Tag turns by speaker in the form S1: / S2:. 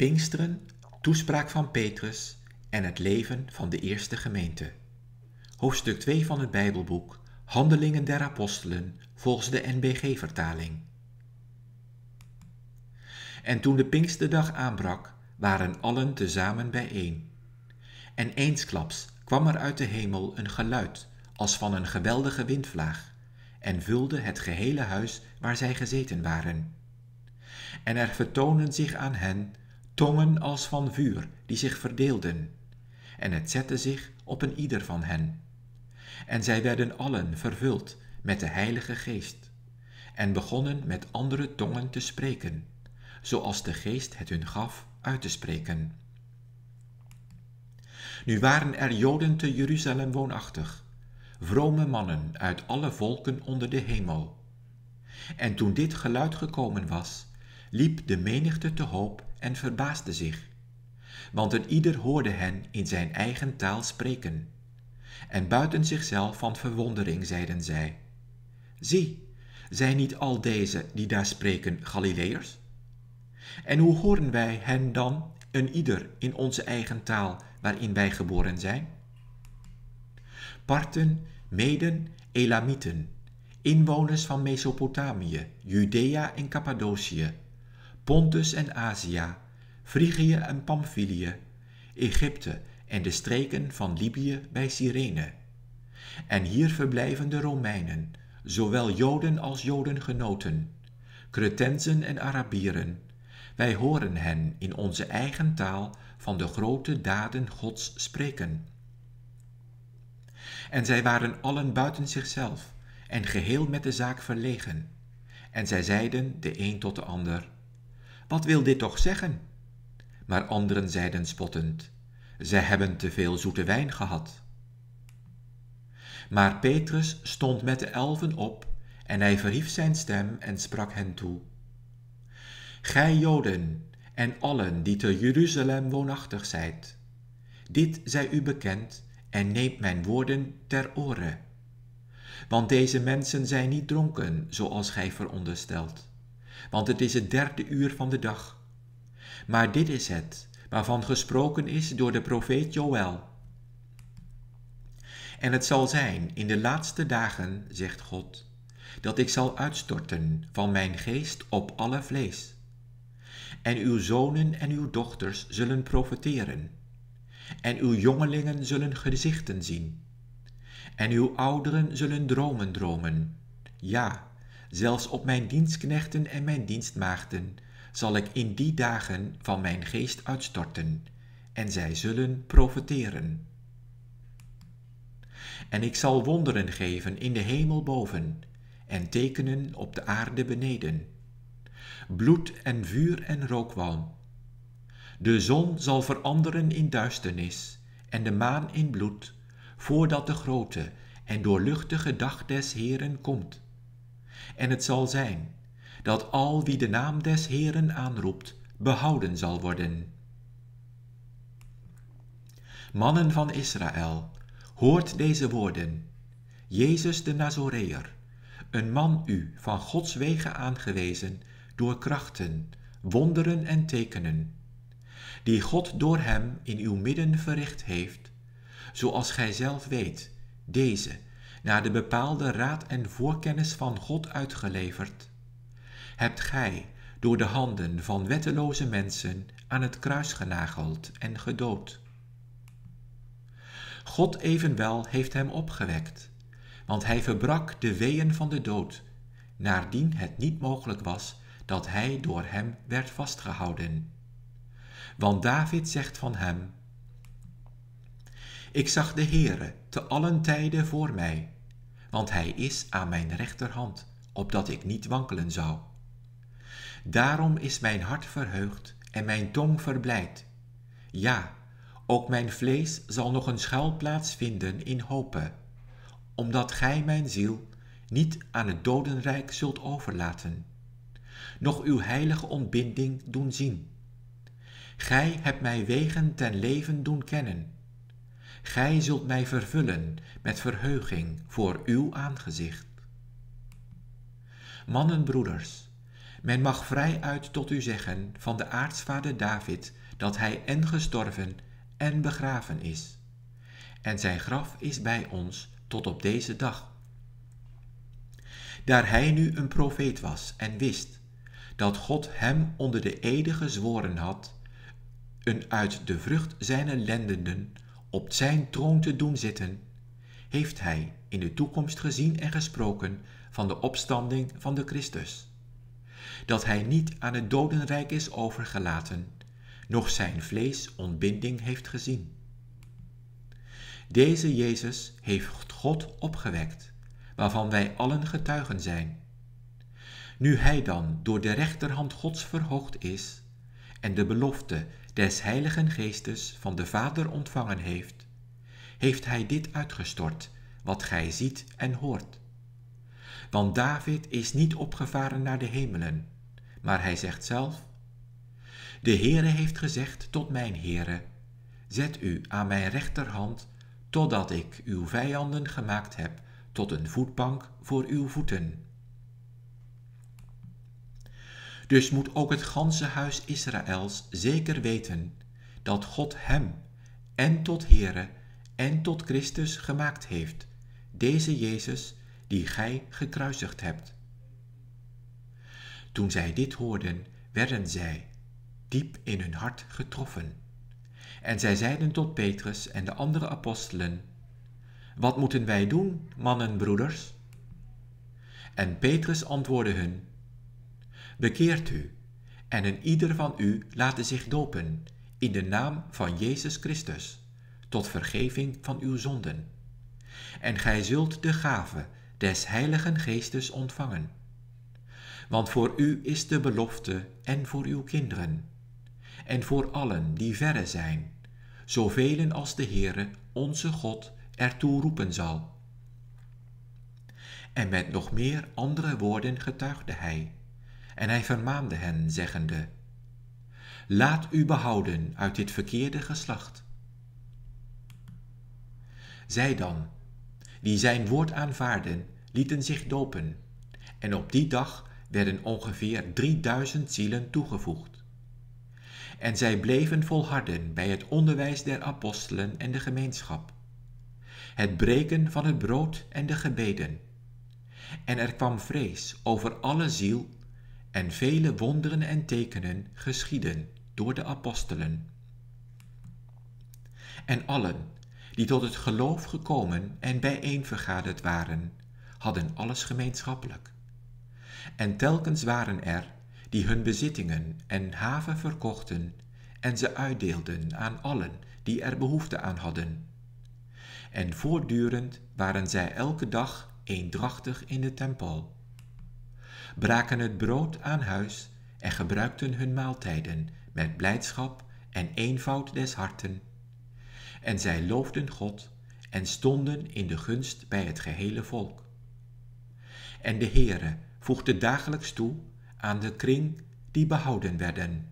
S1: Pinksteren, toespraak van Petrus en het leven van de eerste gemeente. Hoofdstuk 2 van het Bijbelboek, Handelingen der Apostelen, volgens de NBG-vertaling. En toen de Pinksterdag aanbrak, waren allen tezamen bijeen. En eensklaps kwam er uit de hemel een geluid als van een geweldige windvlaag en vulde het gehele huis waar zij gezeten waren. En er vertonen zich aan hen tongen als van vuur, die zich verdeelden. En het zette zich op een ieder van hen. En zij werden allen vervuld met de Heilige Geest, en begonnen met andere tongen te spreken, zoals de Geest het hun gaf uit te spreken. Nu waren er Joden te Jeruzalem woonachtig, vrome mannen uit alle volken onder de hemel. En toen dit geluid gekomen was, liep de menigte te hoop en verbaasde zich, want een ieder hoorde hen in zijn eigen taal spreken. En buiten zichzelf van verwondering zeiden zij, Zie, zijn niet al deze die daar spreken Galileërs? En hoe horen wij hen dan, een ieder, in onze eigen taal waarin wij geboren zijn? Parten, Meden, Elamieten, inwoners van Mesopotamië, Judea en Cappadocië, Pontus en Azië, Frigië en Pamphylië, Egypte en de streken van Libië bij Cyrene. En hier verblijven de Romeinen, zowel Joden als Jodengenoten, Cretenzen en Arabieren. Wij horen hen in onze eigen taal van de grote daden Gods spreken. En zij waren allen buiten zichzelf en geheel met de zaak verlegen. En zij zeiden de een tot de ander, wat wil dit toch zeggen? Maar anderen zeiden spottend, zij hebben te veel zoete wijn gehad. Maar Petrus stond met de elven op en hij verhief zijn stem en sprak hen toe. Gij Joden en allen die te Jeruzalem woonachtig zijt, dit zij u bekend en neemt mijn woorden ter oren. Want deze mensen zijn niet dronken, zoals gij veronderstelt want het is het derde uur van de dag. Maar dit is het, waarvan gesproken is door de profeet Joël. En het zal zijn in de laatste dagen, zegt God, dat ik zal uitstorten van mijn geest op alle vlees. En uw zonen en uw dochters zullen profeteren, en uw jongelingen zullen gezichten zien, en uw ouderen zullen dromen dromen, ja, zelfs op mijn dienstknechten en mijn dienstmaagden, zal ik in die dagen van mijn geest uitstorten, en zij zullen profeteren. En ik zal wonderen geven in de hemel boven, en tekenen op de aarde beneden, bloed en vuur en rookwalm. De zon zal veranderen in duisternis, en de maan in bloed, voordat de grote en doorluchtige dag des Heren komt. En het zal zijn dat al wie de naam des Heeren aanroept, behouden zal worden. Mannen van Israël, hoort deze woorden. Jezus de Nazoreër, een man u van Gods wegen aangewezen door krachten, wonderen en tekenen, die God door hem in uw midden verricht heeft, zoals gij zelf weet, deze na de bepaalde raad en voorkennis van God uitgeleverd. Hebt gij door de handen van wetteloze mensen aan het kruis genageld en gedood. God evenwel heeft hem opgewekt, want hij verbrak de weeën van de dood, naardien het niet mogelijk was dat hij door hem werd vastgehouden. Want David zegt van hem, Ik zag de Heere te allen tijden voor mij want hij is aan mijn rechterhand, opdat ik niet wankelen zou. Daarom is mijn hart verheugd en mijn tong verblijd. Ja, ook mijn vlees zal nog een schuilplaats vinden in hopen, omdat gij mijn ziel niet aan het dodenrijk zult overlaten, noch uw heilige ontbinding doen zien. Gij hebt mij wegen ten leven doen kennen Gij zult mij vervullen met verheuging voor uw aangezicht. Mannen, broeders, men mag vrijuit tot u zeggen van de aartsvader David dat hij en gestorven en begraven is. En zijn graf is bij ons tot op deze dag. Daar hij nu een profeet was en wist dat God hem onder de edige gezworen had, een uit de vrucht zijner lendenden op zijn troon te doen zitten, heeft hij in de toekomst gezien en gesproken van de opstanding van de Christus. Dat hij niet aan het dodenrijk is overgelaten, noch zijn vlees ontbinding heeft gezien. Deze Jezus heeft God opgewekt, waarvan wij allen getuigen zijn. Nu hij dan door de rechterhand Gods verhoogd is en de belofte des Heiligen Geestes van de Vader ontvangen heeft, heeft hij dit uitgestort, wat gij ziet en hoort. Want David is niet opgevaren naar de hemelen, maar hij zegt zelf, De Heere heeft gezegd tot mijn Heere, zet u aan mijn rechterhand, totdat ik uw vijanden gemaakt heb tot een voetbank voor uw voeten. Dus moet ook het ganse huis Israëls zeker weten dat God hem en tot Here en tot Christus gemaakt heeft, deze Jezus die gij gekruisigd hebt. Toen zij dit hoorden, werden zij diep in hun hart getroffen. En zij zeiden tot Petrus en de andere apostelen: Wat moeten wij doen, mannen broeders? En Petrus antwoordde hun: Bekeert u, en een ieder van u laat zich dopen in de naam van Jezus Christus, tot vergeving van uw zonden. En gij zult de gave des Heiligen Geestes ontvangen. Want voor u is de belofte en voor uw kinderen, en voor allen die verre zijn, zovelen als de Heere, onze God, ertoe roepen zal. En met nog meer andere woorden getuigde hij en hij vermaande hen, zeggende: Laat u behouden uit dit verkeerde geslacht. Zij dan, die zijn woord aanvaarden, lieten zich dopen, en op die dag werden ongeveer 3000 zielen toegevoegd. En zij bleven volharden bij het onderwijs der apostelen en de gemeenschap, het breken van het brood en de gebeden. En er kwam vrees over alle ziel en vele wonderen en tekenen geschieden door de apostelen. En allen die tot het geloof gekomen en bijeenvergaderd waren, hadden alles gemeenschappelijk. En telkens waren er die hun bezittingen en haven verkochten en ze uitdeelden aan allen die er behoefte aan hadden. En voortdurend waren zij elke dag eendrachtig in de tempel braken het brood aan huis en gebruikten hun maaltijden met blijdschap en eenvoud des harten. En zij loofden God en stonden in de gunst bij het gehele volk. En de Heere voegde dagelijks toe aan de kring die behouden werden